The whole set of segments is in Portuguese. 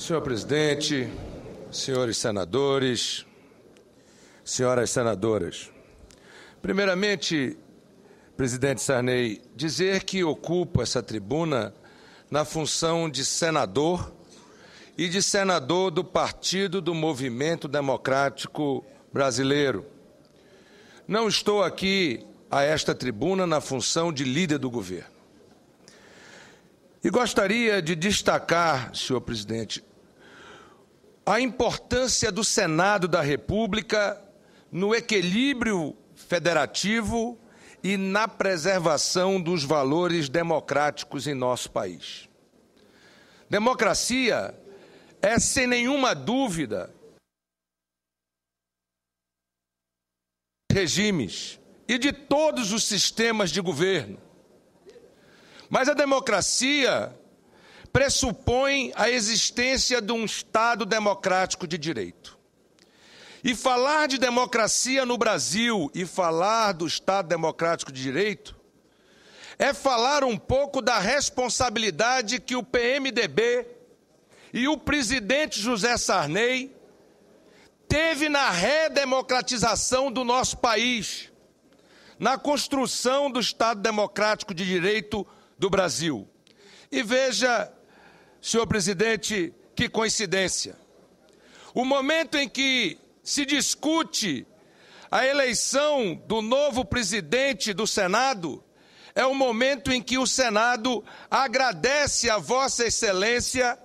Senhor presidente, senhores senadores, senhoras senadoras. Primeiramente, presidente Sarney, dizer que ocupo essa tribuna na função de senador e de senador do Partido do Movimento Democrático Brasileiro. Não estou aqui a esta tribuna na função de líder do governo. E gostaria de destacar, senhor presidente, a importância do Senado da República no equilíbrio federativo e na preservação dos valores democráticos em nosso país. Democracia é, sem nenhuma dúvida, regimes e de todos os sistemas de governo. Mas a democracia pressupõe a existência de um Estado democrático de direito. E falar de democracia no Brasil e falar do Estado democrático de direito é falar um pouco da responsabilidade que o PMDB e o presidente José Sarney teve na redemocratização do nosso país, na construção do Estado democrático de direito do Brasil. E veja senhor presidente, que coincidência. O momento em que se discute a eleição do novo presidente do Senado é o momento em que o Senado agradece a Vossa Excelência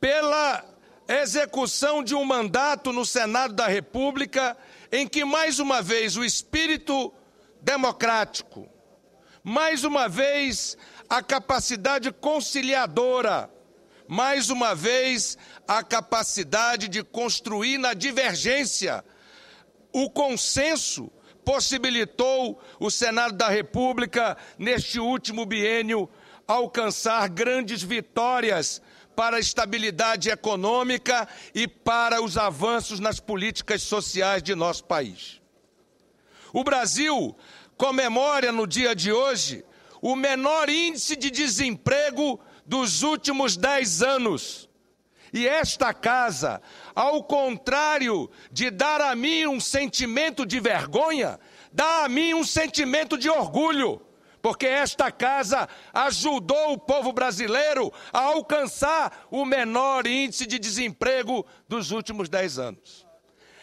pela execução de um mandato no Senado da República em que mais uma vez o espírito democrático, mais uma vez, a capacidade conciliadora, mais uma vez, a capacidade de construir na divergência. O consenso possibilitou o Senado da República, neste último biênio, alcançar grandes vitórias para a estabilidade econômica e para os avanços nas políticas sociais de nosso país. O Brasil comemora no dia de hoje o menor índice de desemprego dos últimos dez anos. E esta casa, ao contrário de dar a mim um sentimento de vergonha, dá a mim um sentimento de orgulho, porque esta casa ajudou o povo brasileiro a alcançar o menor índice de desemprego dos últimos dez anos.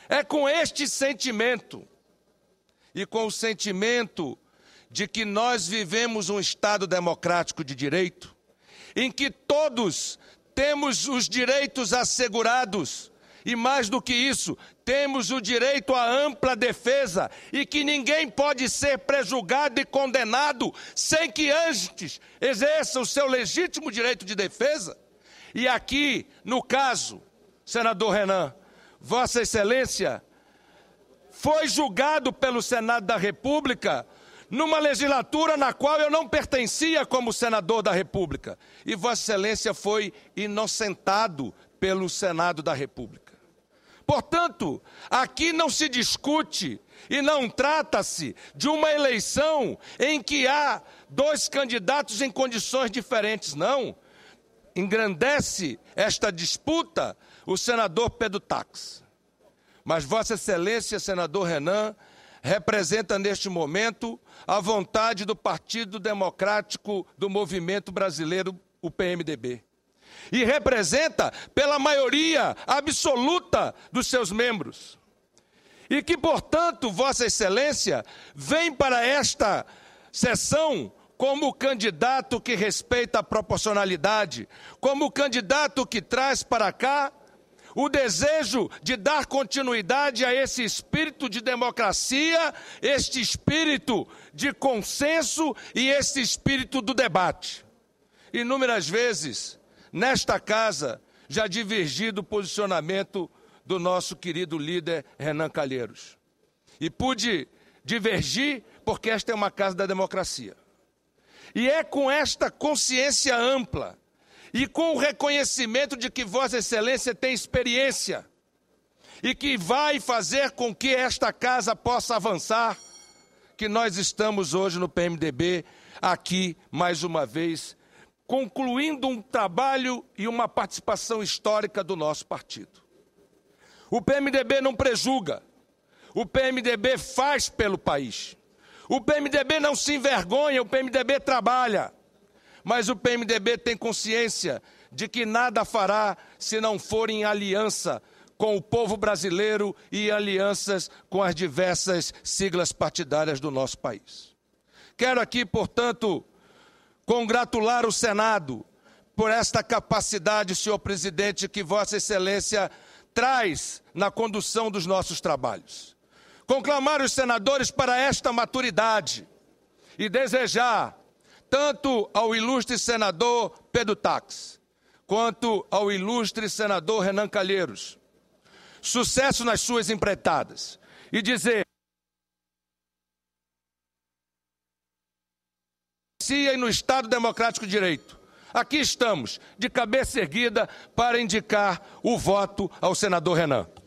É com este sentimento e com o sentimento de que nós vivemos um Estado democrático de direito, em que todos temos os direitos assegurados. E mais do que isso, temos o direito à ampla defesa e que ninguém pode ser prejulgado e condenado sem que antes exerça o seu legítimo direito de defesa. E aqui, no caso, senador Renan, Vossa Excelência foi julgado pelo Senado da República numa legislatura na qual eu não pertencia como senador da República. E Vossa Excelência foi inocentado pelo Senado da República. Portanto, aqui não se discute e não trata-se de uma eleição em que há dois candidatos em condições diferentes, não. Engrandece esta disputa o senador Pedro Taques. Mas Vossa Excelência, senador Renan, representa neste momento a vontade do Partido Democrático do Movimento Brasileiro, o PMDB. E representa pela maioria absoluta dos seus membros. E que, portanto, Vossa Excelência vem para esta sessão como candidato que respeita a proporcionalidade, como candidato que traz para cá o desejo de dar continuidade a esse espírito de democracia, este espírito de consenso e este espírito do debate. Inúmeras vezes, nesta casa, já divergi do posicionamento do nosso querido líder Renan Calheiros. E pude divergir porque esta é uma casa da democracia. E é com esta consciência ampla e com o reconhecimento de que Vossa Excelência tem experiência e que vai fazer com que esta casa possa avançar, que nós estamos hoje no PMDB, aqui mais uma vez, concluindo um trabalho e uma participação histórica do nosso partido. O PMDB não prejuga, o PMDB faz pelo país. O PMDB não se envergonha, o PMDB trabalha. Mas o PMDB tem consciência de que nada fará se não for em aliança com o povo brasileiro e alianças com as diversas siglas partidárias do nosso país. Quero aqui, portanto, congratular o Senado por esta capacidade, senhor presidente, que Vossa Excelência traz na condução dos nossos trabalhos. Conclamar os senadores para esta maturidade e desejar tanto ao ilustre senador Pedro Tax, quanto ao ilustre senador Renan Calheiros. Sucesso nas suas empreitadas. E dizer. e no Estado Democrático de Direito. Aqui estamos, de cabeça erguida, para indicar o voto ao senador Renan.